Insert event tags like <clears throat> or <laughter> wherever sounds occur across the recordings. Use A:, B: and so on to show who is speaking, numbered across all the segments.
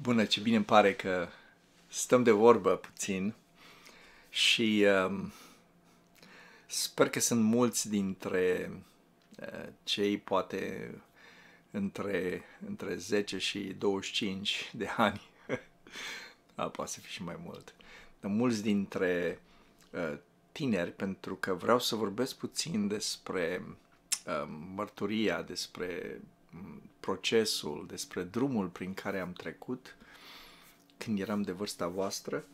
A: Bună, ce bine îmi pare că stăm de vorbă puțin și um, sper că sunt mulți dintre uh, cei poate între, între 10 și 25 de <laughs> ani, A, da, poate să fi și mai mult, dar mulți dintre uh, tineri, pentru că vreau să vorbesc puțin despre uh, mărturia, despre procesul, despre drumul prin care am trecut când eram de vârsta voastră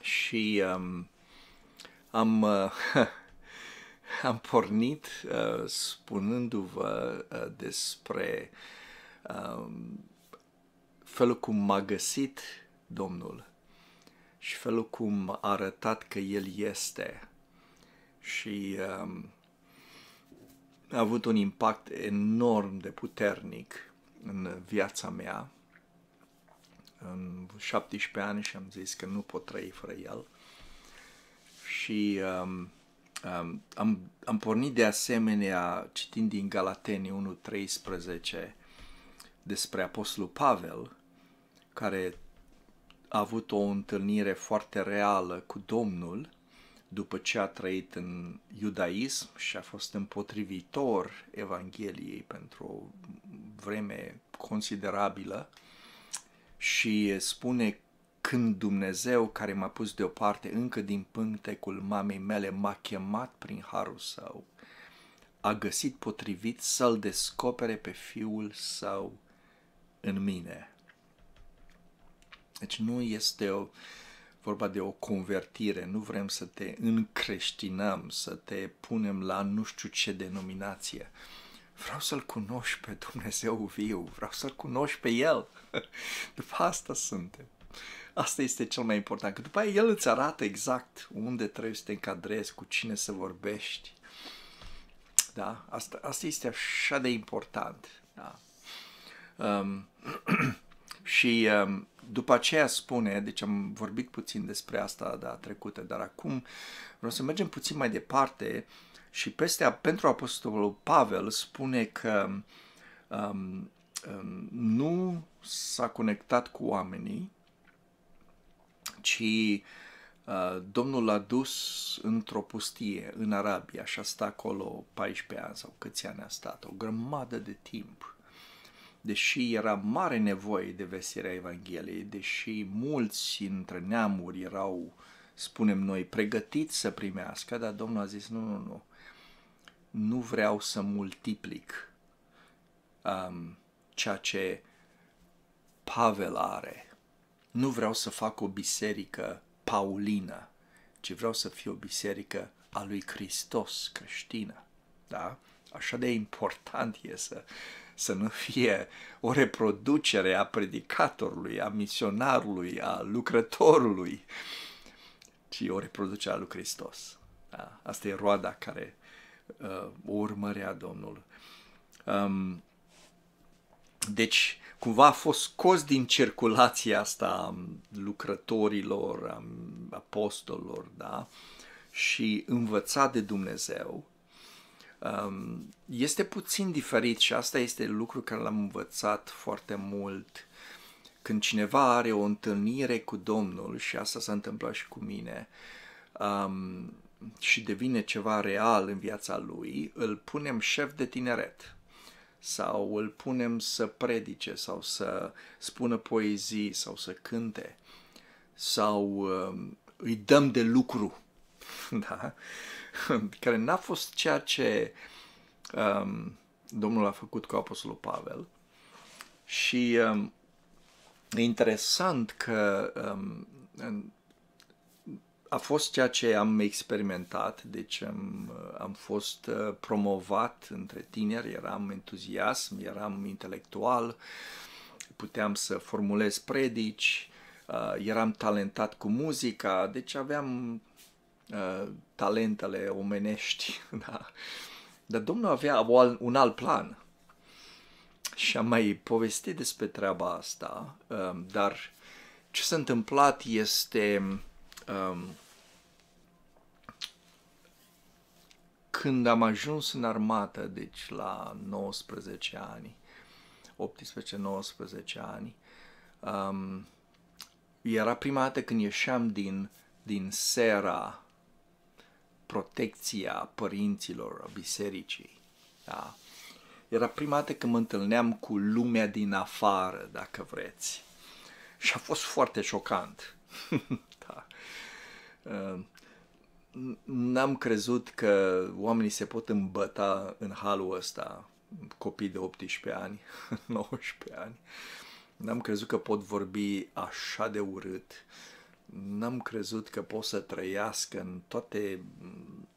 A: și um, am, uh, <laughs> am pornit uh, spunându-vă uh, despre uh, felul cum m-a găsit Domnul și felul cum a arătat că El este și um, a avut un impact enorm de puternic în viața mea. În 17 ani și am zis că nu pot trăi fără el. Și um, um, am, am pornit de asemenea, citind din Galateni 1.13, despre Apostolul Pavel, care a avut o întâlnire foarte reală cu Domnul după ce a trăit în iudaism și a fost împotrivitor Evangheliei pentru o vreme considerabilă și spune când Dumnezeu care m-a pus deoparte încă din pântecul mamei mele m-a chemat prin harul său, a găsit potrivit să-l descopere pe fiul său în mine. Deci nu este o, vorba de o convertire, nu vrem să te încreștinăm, să te punem la nu știu ce denominație. Vreau să-L cunoști pe Dumnezeu viu, vreau să-L cunoști pe El. <laughs> După asta suntem. Asta este cel mai important, că după aia El îți arată exact unde trebuie să te încadrezi, cu cine să vorbești. Da? Asta, asta este așa de important. Da? Um, <clears throat> și um, după aceea spune, deci am vorbit puțin despre asta da, trecută, dar acum vreau să mergem puțin mai departe și peste, pentru Apostolul Pavel spune că um, um, nu s-a conectat cu oamenii, ci uh, Domnul l-a dus într-o pustie, în Arabia, și a stat acolo 14 ani sau câți ani a stat, o grămadă de timp deși era mare nevoie de vestirea Evangheliei, deși mulți între neamuri erau, spunem noi, pregătiți să primească, dar Domnul a zis, nu, nu, nu, nu vreau să multiplic um, ceea ce Pavel are. Nu vreau să fac o biserică paulină, ci vreau să fiu o biserică a lui Hristos creștină. Da? așa de important e să, să nu fie o reproducere a predicatorului, a misionarului, a lucrătorului, ci o reproducere a lui Hristos. Da? Asta e roada care uh, urmărea Domnul. Um, deci, cumva a fost scos din circulația asta a lucrătorilor, a apostolilor, da? și învățat de Dumnezeu Um, este puțin diferit și asta este lucru care l-am învățat foarte mult. Când cineva are o întâlnire cu Domnul, și asta s-a întâmplat și cu mine, um, și devine ceva real în viața lui, îl punem șef de tineret sau îl punem să predice sau să spună poezii sau să cânte sau um, îi dăm de lucru. <laughs> da? <laughs> care n-a fost ceea ce um, Domnul a făcut cu Apostolul Pavel. Și um, e interesant că um, a fost ceea ce am experimentat, deci am, uh, am fost uh, promovat între tineri, eram entuziasm, eram intelectual, puteam să formulez predici, uh, eram talentat cu muzica, deci aveam Uh, talentele omenești, <laughs> da? Dar Domnul avea un alt plan. Și am mai povestit despre treaba asta, um, dar ce s-a întâmplat este um, când am ajuns în armată, deci la 19 ani, 18-19 ani, um, era prima dată când ieșeam din, din sera protecția părinților, a bisericii. Da? Era prima dată când mă întâlneam cu lumea din afară, dacă vreți. Și a fost foarte șocant. <laughs> da. Ehm, n-am crezut că oamenii se pot îmbăta în halul ăsta, copii de 18 ani, 19 <laughs> ani. N-am crezut că pot vorbi așa de urât. Uh, n-am crezut că pot să trăiască în toate mm,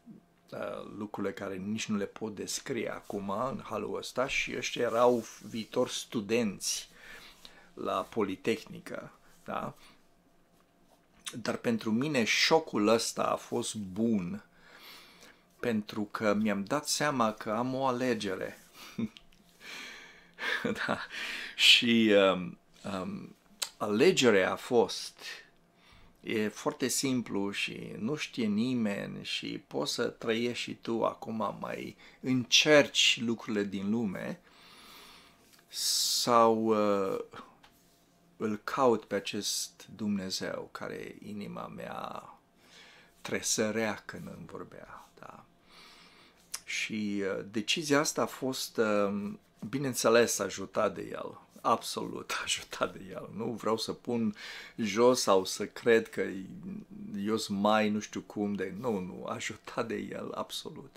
A: uh, lucrurile care nici nu le pot descrie acum în halul ăsta și ăștia erau viitor studenți la Politehnică, da? Dar pentru mine șocul ăsta a fost bun pentru că mi-am dat seama că am o alegere. <laughs> da? Și um, um, alegerea a fost e foarte simplu și nu știe nimeni și poți să trăiești și tu acum mai încerci lucrurile din lume sau uh, îl caut pe acest Dumnezeu care inima mea tresărea când îmi vorbea. Da? Și uh, decizia asta a fost, uh, bineînțeles, ajutată de el absolut <laughs> ajutat de el. Nu vreau să pun jos sau să cred că eu sunt mai nu știu cum de... Nu, nu, ajutat de el, absolut.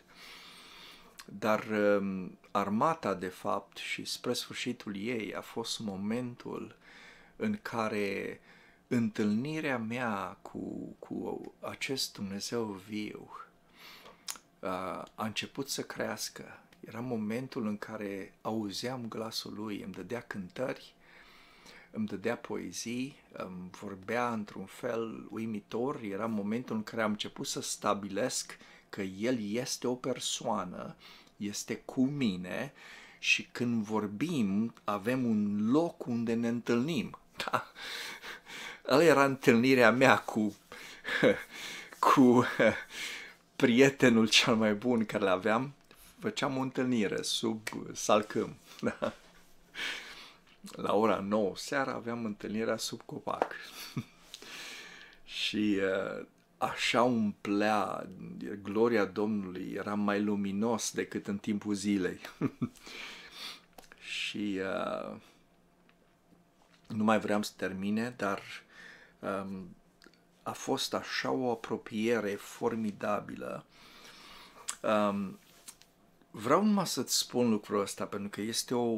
A: Dar um, armata, de fapt, și spre sfârșitul ei a fost momentul în care întâlnirea mea cu, cu acest Dumnezeu viu a, uh, a început să crească era momentul în care auzeam glasul lui, îmi dădea cântări, îmi dădea poezii, îmi vorbea într-un fel uimitor. Era momentul în care am început să stabilesc că el este o persoană, este cu mine și când vorbim avem un loc unde ne întâlnim. <laughs> Da. Ăla era întâlnirea mea cu, <laughs> cu <laughs> prietenul cel mai bun care l aveam făceam o întâlnire sub salcâm. <laughs> Da? La ora 9 seara aveam întâlnirea sub copac. <laughs> și uh, așa umplea gloria Domnului, era mai luminos decât în timpul zilei. <laughs> și uh, nu mai vreau să termine, dar um, a fost așa o apropiere formidabilă. Um, Vreau numai să-ți spun lucrul ăsta, pentru că este o,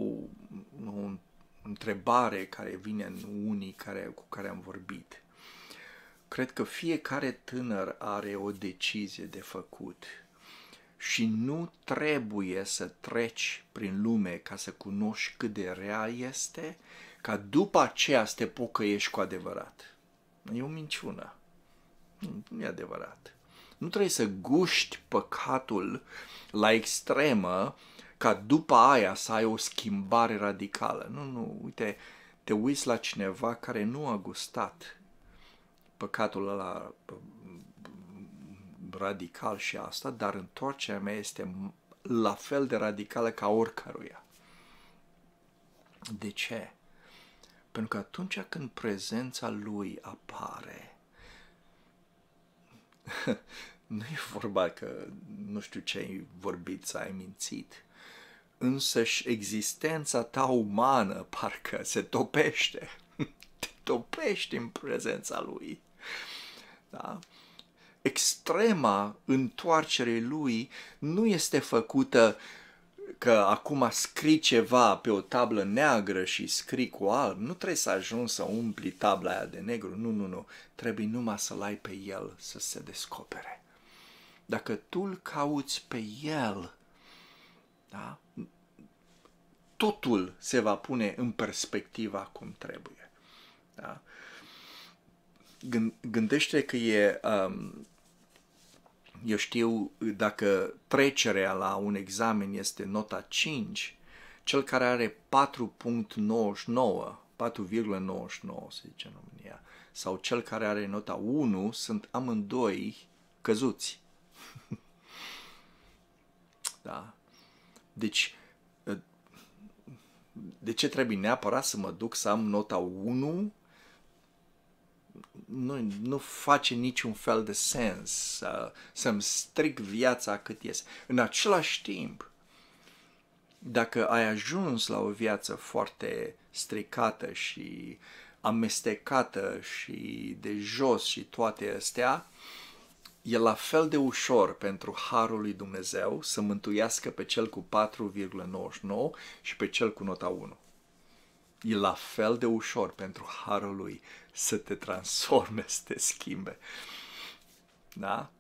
A: o întrebare care vine în unii care, cu care am vorbit. Cred că fiecare tânăr are o decizie de făcut și nu trebuie să treci prin lume ca să cunoști cât de rea este, ca după aceea să te pocăiești cu adevărat. E o minciună. Nu e adevărat. Nu trebuie să guști păcatul la extremă ca după aia să ai o schimbare radicală. Nu, nu, uite, te uiți la cineva care nu a gustat păcatul ăla radical și asta, dar întoarcerea mea este la fel de radicală ca oricăruia. De ce? Pentru că atunci când prezența lui apare, <laughs> nu e vorba că nu știu ce ai vorbit să ai mințit. Însăși existența ta umană parcă se topește. <laughs> Te topești în prezența lui. Da? Extrema întoarcerei lui nu este făcută uh, că acum scrii ceva pe o tablă neagră și scrii cu alb, nu trebuie să ajungi să umpli tabla aia de negru, nu, nu, nu, trebuie numai să-l ai pe el să se descopere. Dacă tu îl cauți pe el, da, totul se va pune în perspectiva cum trebuie. Da? Gândește că e um, eu știu, dacă trecerea la un examen este nota 5, cel care are 4.99, 4,99 se zice în România, sau cel care are nota 1, sunt amândoi căzuți. <laughs> da? Deci, ă, de ce trebuie neapărat să mă duc să am nota 1 nu, nu face niciun fel de sens uh, să-mi stric viața cât ies. În același timp, dacă ai ajuns la o viață foarte stricată și amestecată și de jos și toate astea, e la fel de ușor pentru Harul lui Dumnezeu să mântuiască pe cel cu 4,99 și pe cel cu nota 1. E la fel de ușor pentru Harul lui să te transforme, să te schimbe. Da?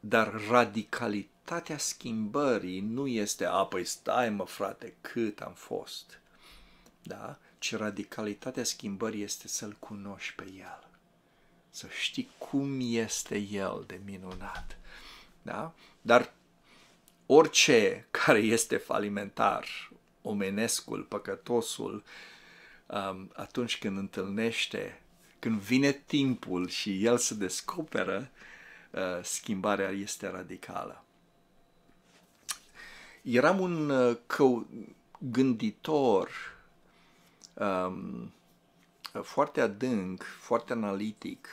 A: Dar radicalitatea schimbării nu este, a, păi stai mă frate, cât am fost. Da? Ci radicalitatea schimbării este să-L cunoști pe El. Să știi cum este El de minunat. Da? Dar orice care este falimentar, omenescul, păcătosul, um, atunci când întâlnește, când vine timpul și el se descoperă, uh, schimbarea este radicală. Eram un uh, gânditor um, foarte adânc, foarte analitic,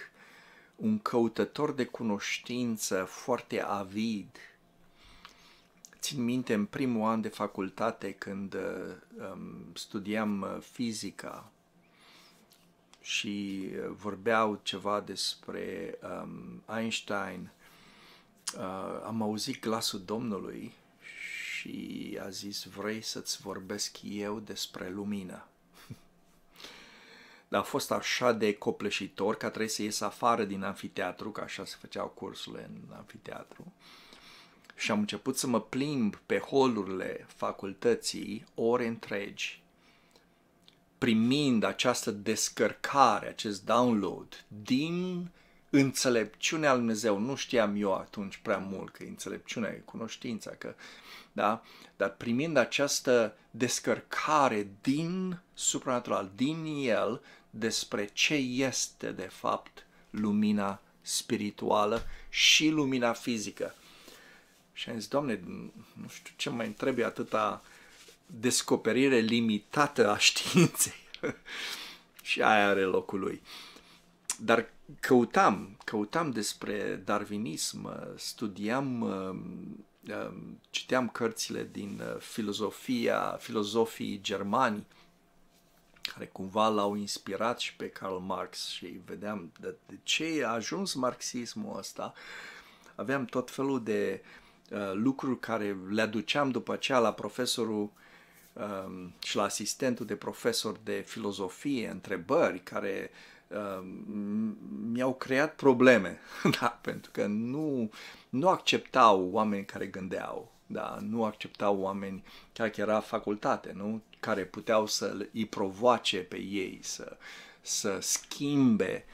A: un căutător de cunoștință foarte avid, țin minte în primul an de facultate când um, studiam uh, fizica și uh, vorbeau ceva despre um, Einstein, uh, am auzit glasul Domnului și a zis, vrei să-ți vorbesc eu despre lumină? <laughs> Dar a fost așa de copleșitor că trebuie să ies afară din anfiteatru, că așa se făceau cursurile în anfiteatru. Uh, și am început să mă plimb pe holurile facultății ore întregi, primind această descărcare, acest download din înțelepciunea lui Dumnezeu. Nu știam eu atunci prea mult că înțelepciunea e cunoștința, că, da? dar primind această descărcare din supranatural, din el, despre ce este de fapt lumina spirituală și lumina fizică. Și am zis, Doamne, nu știu ce mai trebuie atâta descoperire limitată a <laughs> științei. <laughs> și aia are locul lui. Dar căutam, căutam despre darwinism, studiam, uh, uh, citeam cărțile din uh, filozofia, filozofii germani, care cumva l-au inspirat și pe Karl Marx și vedeam de, de ce a ajuns marxismul ăsta. Aveam tot felul de uh, Uh, lucruri care le aduceam după aceea la profesorul um, și la asistentul de profesor de filozofie, întrebări care um, mi-au creat probleme, <laughs> da, pentru că nu, nu acceptau oameni care gândeau, da, nu acceptau oameni, chiar că era facultate, nu, care puteau să îi provoace pe ei, să, să schimbe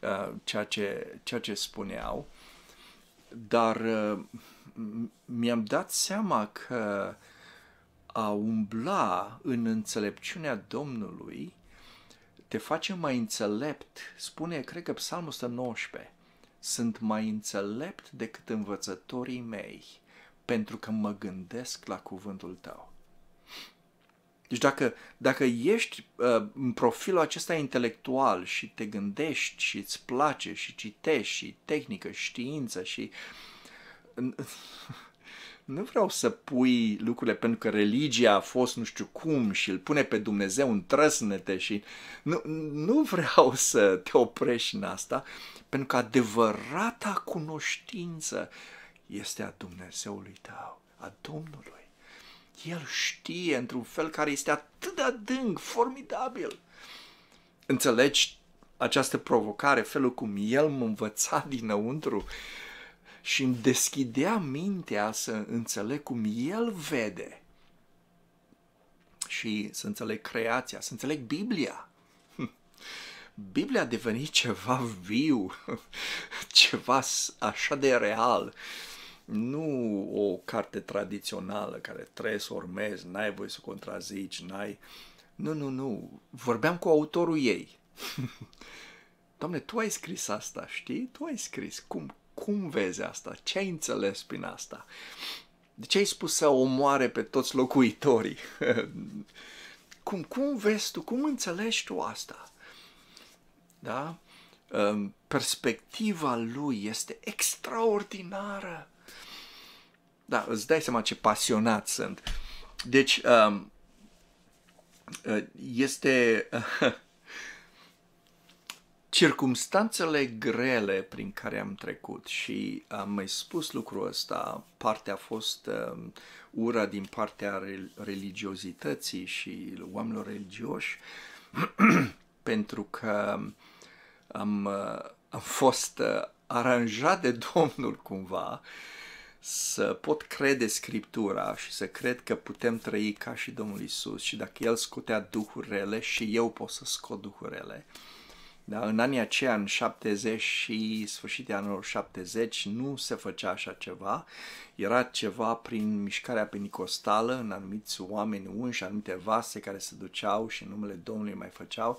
A: uh, ceea, ce, ceea ce spuneau, dar uh, mi-am dat seama că a umbla în înțelepciunea Domnului te face mai înțelept, spune, cred că Psalmul 119, sunt mai înțelept decât învățătorii mei, pentru că mă gândesc la cuvântul tău. Deci dacă, dacă ești uh, în profilul acesta intelectual și te gândești și îți place și citești și tehnică, știință și uh, <laughs> nu vreau să pui lucrurile pentru că religia a fost nu știu cum și îl pune pe Dumnezeu în trăsnete și nu, nu vreau <laughs> să te oprești în asta, pentru că adevărata cunoștință este a Dumnezeului tău, a Domnului. El știe într-un fel care este atât de adânc, formidabil. Înțelegi această provocare, felul cum El mă învăța dinăuntru? Uh, și îmi deschidea mintea să înțeleg cum El vede și să înțeleg creația, să înțeleg Biblia. <laughs> Biblia a devenit ceva viu, <laughs> ceva așa de real. Nu o carte tradițională care trebuie să urmezi, n-ai voie să contrazici, n-ai... Nu, nu, nu. Vorbeam cu autorul ei. <laughs> Doamne, tu ai scris asta, știi? Tu ai scris. Cum, cum vezi asta? Ce ai înțeles prin asta? De ce ai spus să omoare pe toți locuitorii? <laughs> cum, cum vezi tu? Cum înțelegi tu asta? Da? Ehm, perspectiva lui este extraordinară. Da, îți dai seama ce pasionat sunt. Deci, ehm, este <laughs> circumstanțele grele prin care am trecut și am mai spus lucrul ăsta, partea a fost uh, ura din partea religiozității și oamenilor religioși, <clears throat> pentru că am, uh, am fost uh, aranjat de <laughs> Domnul cumva să pot crede Scriptura și să cred că putem trăi ca și Domnul Isus și dacă El scotea duhurile și eu pot să scot duhurile. Da? În anii aceia, în 70 și de anilor 70, nu se făcea așa ceva. Era ceva prin mișcarea penicostală, în anumiți oameni unși, anumite vase care se duceau și numele Domnului mai făceau,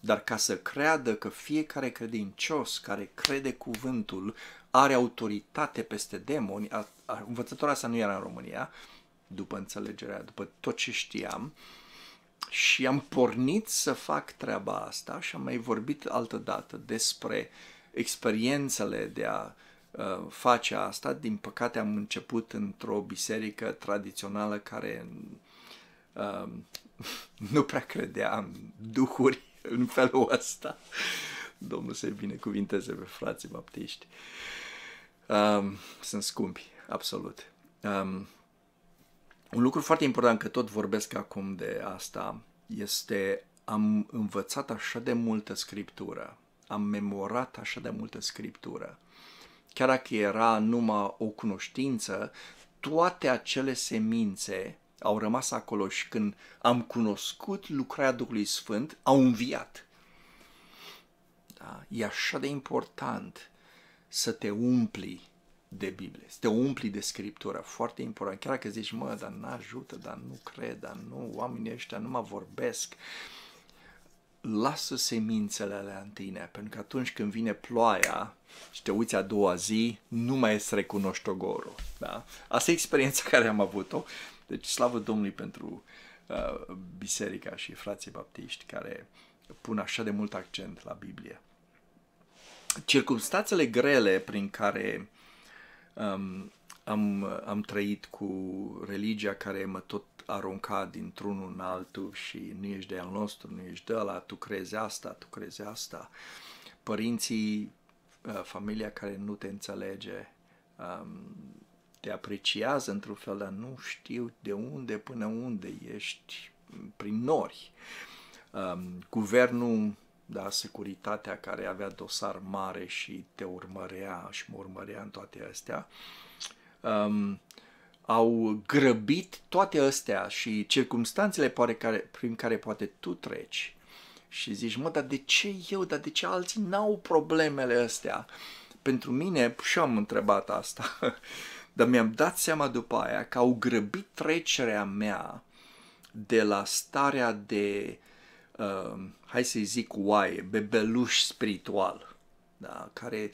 A: dar ca să creadă că fiecare credincios care crede cuvântul are autoritate peste demoni, a, a, învățătoarea asta nu era în România, după înțelegerea, după tot ce știam, uh, și am pornit să fac treaba asta și am mai vorbit altă dată despre experiențele de a uh, face asta. Din păcate am început într-o biserică tradițională care uh, <laughs> nu prea credea în duhuri <laughs> în felul ăsta. Domnul să-i binecuvinteze pe frații baptiști. Um, sunt scumpi, absolut. Um, un lucru foarte important, că tot vorbesc acum de asta, este am învățat așa de multă scriptură, am memorat așa de multă scriptură. Chiar dacă era numai o cunoștință, toate acele semințe au rămas acolo și când am cunoscut lucrarea Duhului Sfânt, au înviat. Da? E așa de important să te umpli de Biblie, să te umpli de Scriptură, foarte important. Chiar dacă zici, mă, dar nu ajută, dar nu cred, dar nu, oamenii ăștia nu mă vorbesc, lasă semințele alea în tine, pentru că atunci când vine ploaia și te uiți a doua zi, nu mai îți recunoști ogorul. Da? Asta e experiența <laughs> care am avut-o. Deci slavă Domnului pentru uh, biserica și frații baptiști care pun așa de mult accent la Biblie. Circumstanțele grele prin care um, am, am trăit cu religia care mă tot arunca dintr-unul în altul și nu ești de al nostru, nu ești de ăla, tu crezi asta, tu crezi asta. Părinții, uh, familia care nu te înțelege, um, te apreciază într-un fel, dar nu știu de unde până unde ești prin nori. Um, guvernul da, securitatea care avea dosar mare și te urmărea și mă urmărea în toate astea, um, au grăbit toate astea și circumstanțele pare care, prin care poate tu treci și zici, mă, dar de ce eu, dar de ce alții n-au problemele astea? Pentru mine, și am întrebat asta, <laughs> dar mi-am dat seama după aia că au grăbit trecerea mea de la starea de uh, hai să-i zic oaie, bebeluș spiritual, da, care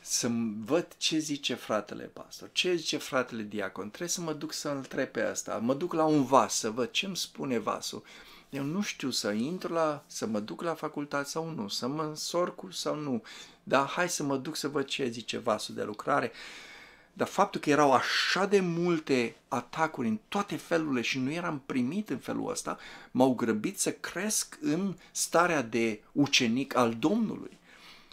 A: să văd ce zice fratele pastor, ce zice fratele diacon, trebuie să mă duc să întreb pe asta, mă duc la un vas să văd ce îmi spune vasul. Eu nu știu să intru la, să mă duc la facultate sau nu, să mă însor cu sau nu, dar hai să mă duc să văd ce zice vasul de lucrare. Uh, dar faptul că erau așa de multe atacuri în toate felurile și nu eram primit în felul ăsta, m-au grăbit să cresc în starea de ucenic al Domnului.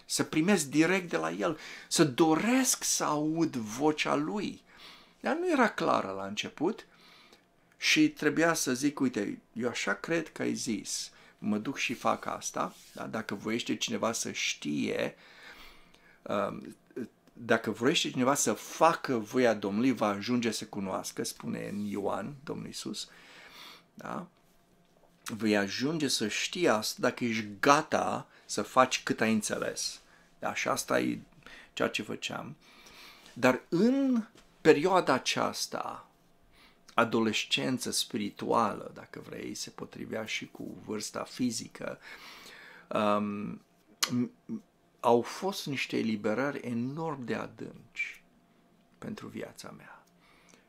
A: Să primesc direct de la el, să doresc să aud vocea lui. Dar nu era clară la început și trebuia să zic, uite, eu așa cred că ai zis, mă duc și fac asta, da? dacă voiește cineva să știe, um, dacă vrește cineva să facă voia Domnului, va ajunge să cunoască, spune în Ioan, Domnul Iisus, da? vei ajunge să știi asta dacă ești gata să faci cât ai înțeles. Da? Și asta e ceea ce făceam. Dar în perioada aceasta, adolescență spirituală, dacă vrei, se potrivea și cu vârsta fizică, um, au fost niște eliberări enorm de adânci pentru viața mea.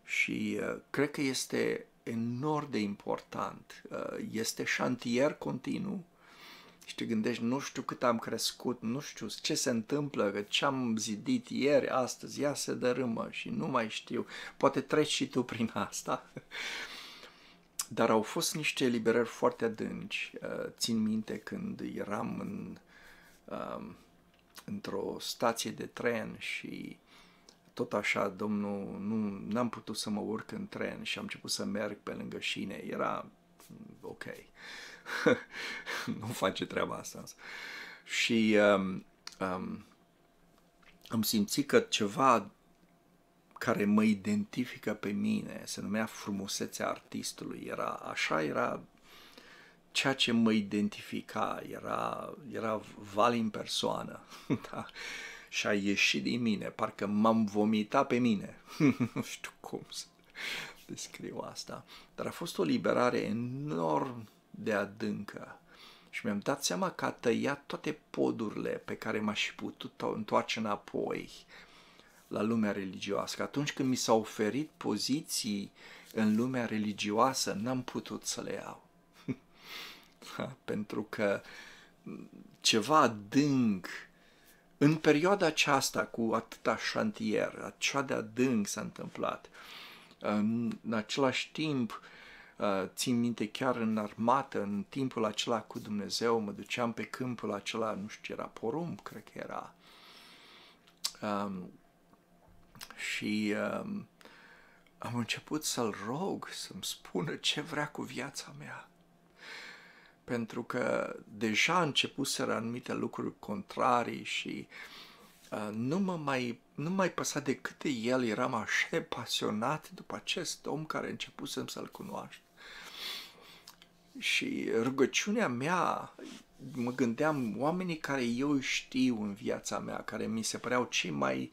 A: Și uh, cred că este enorm de important. Uh, este șantier continuu și te gândești, nu știu cât am crescut, nu știu ce se întâmplă, că ce am zidit ieri, astăzi, ea se dărâmă și nu mai știu. Poate treci și tu prin asta. <laughs> Dar au fost niște eliberări foarte adânci. Uh, țin minte când eram în um, într-o stație de tren și tot așa, domnul, nu, n-am putut să mă urc în tren și am început să merg pe lângă șine. Era mm, ok. <laughs> nu face treaba asta. Și um, um, am simțit că ceva care mă identifică pe mine, se numea frumusețea artistului, era așa, era ceea ce mă identifica, era, era val în persoană. <laughs> da? Și a ieșit din mine, parcă m-am vomitat pe mine. <laughs> nu știu cum să descriu asta. Dar a fost o liberare enorm de adâncă. Și mi-am dat seama că a tăiat toate podurile pe care m-aș fi putut întoarce înapoi la lumea religioasă. atunci când mi s-au oferit poziții în lumea religioasă, n-am putut să le iau pentru că ceva adânc în perioada aceasta cu atâta șantier, așa de adânc s-a întâmplat. În același timp, țin minte chiar în armată, în timpul acela cu Dumnezeu, mă duceam pe câmpul acela, nu știu ce era, porumb, cred că era. Um, și um, am început să-l rog să-mi spună ce vrea cu viața mea pentru că deja începuseră anumite lucruri contrarii și uh, nu mă mai, nu mai păsa de cât de el eram așa de pasionat după acest om care începusem să-l cunoaște. Și rugăciunea mea, mă gândeam, oamenii care eu știu în viața mea, care mi se păreau cei mai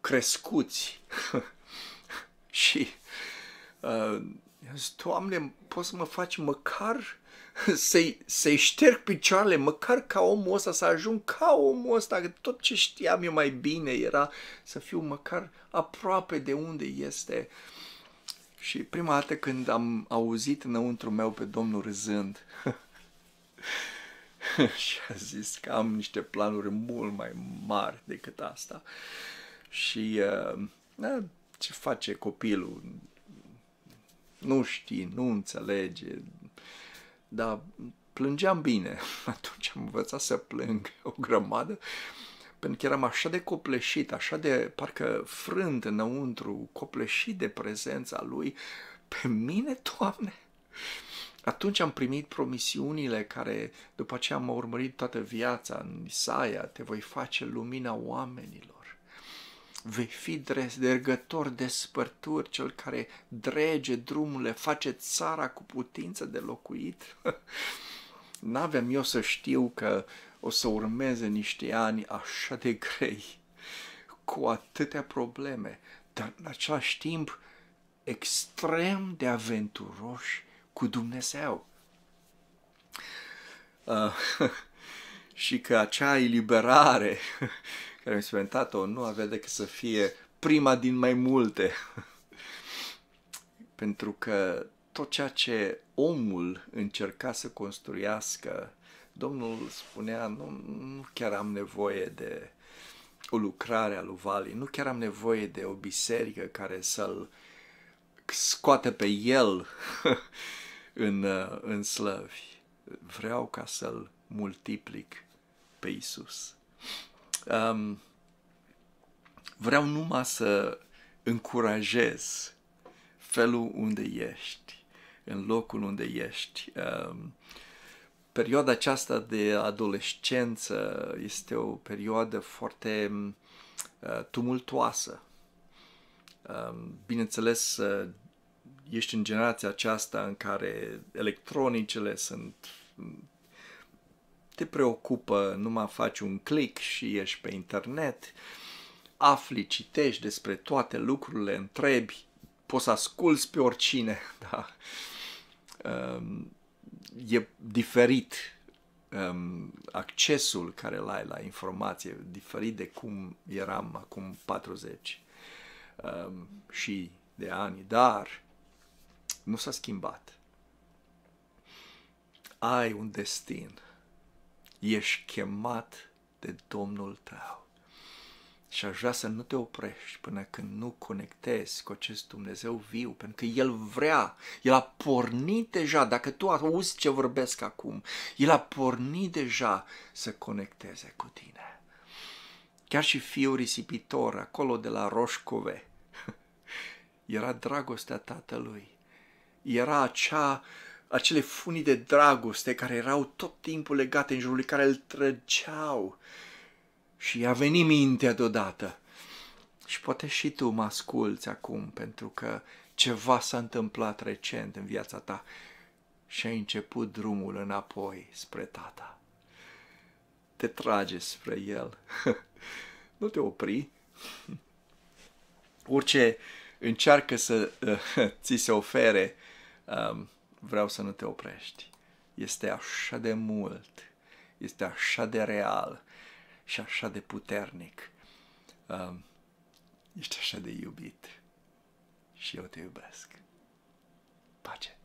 A: crescuți <laughs> și uh, Doamne, poți să mă faci măcar să-i, <laughs> să șterg picioarele, măcar ca omul ăsta, să ajung ca omul ăsta, că tot ce știam eu mai bine era să fiu măcar aproape de unde este. Și prima dată când am auzit înăuntru meu pe Domnul râzând <laughs> și a zis că am niște planuri mult mai mari decât asta. Și uh, ce face copilul? Nu știi, nu înțelege. Uh, dar plângeam bine. <laughs> Atunci am învățat să plâng o grămadă, pentru că eram așa de copleșit, așa de parcă frânt înăuntru, copleșit de prezența lui. Pe mine, Doamne! Atunci am primit promisiunile care după aceea m-au urmărit toată viața în Isaia, te voi face lumina oamenilor vei fi dergător de spărturi, cel care drege drumurile, face țara cu putință de locuit. <laughs> N-aveam eu să știu că o să urmeze niște ani așa de grei, cu atâtea probleme, dar în același timp extrem de aventuroși cu Dumnezeu. Uh, <laughs> și că acea eliberare care am experimentat-o nu avea decât să fie prima din mai multe. <laughs> Pentru că tot ceea ce omul încerca să construiască, Domnul spunea, nu, nu chiar am nevoie de o lucrare a lui Vali, nu chiar am nevoie de o biserică care să-l scoate pe el <laughs> în, uh, în slăvi. Vreau ca să-l multiplic pe Isus. Um, vreau numai să încurajez felul unde ești, în locul unde ești. Um, perioada aceasta de adolescență este o perioadă foarte uh, tumultoasă. Um, bineînțeles, uh, ești în generația aceasta în care electronicele sunt te preocupă, mai faci un click și ești pe internet, afli, citești despre toate lucrurile, întrebi, poți să asculți pe oricine, <laughs> da. Ehm, e diferit ehm, accesul care l ai la informație, diferit de cum eram acum 40 ehm, și de ani, dar nu s-a schimbat. Ai un destin ești chemat de Domnul tău. Și aș vrea să nu te oprești până când nu conectezi cu acest Dumnezeu viu, pentru că El vrea, El a pornit deja, dacă tu auzi ce vorbesc acum, El a pornit deja să conecteze cu tine. Chiar și fiul risipitor, acolo de la Roșcove, <laughs> era dragostea tatălui, era acea acele funii de dragoste care erau tot timpul legate în jurul lui, care îl trăceau. Și a venit mintea deodată. Și poate și tu mă asculți acum, pentru că ceva s-a întâmplat recent în viața ta și ai început drumul înapoi spre tata. Te trage spre el. <laughs> nu te opri. Orice încearcă să <laughs> ți se ofere um, vreau să nu te oprești. Este așa de mult, este așa de real și așa de puternic. Um, ești așa de iubit și eu te iubesc. Pace!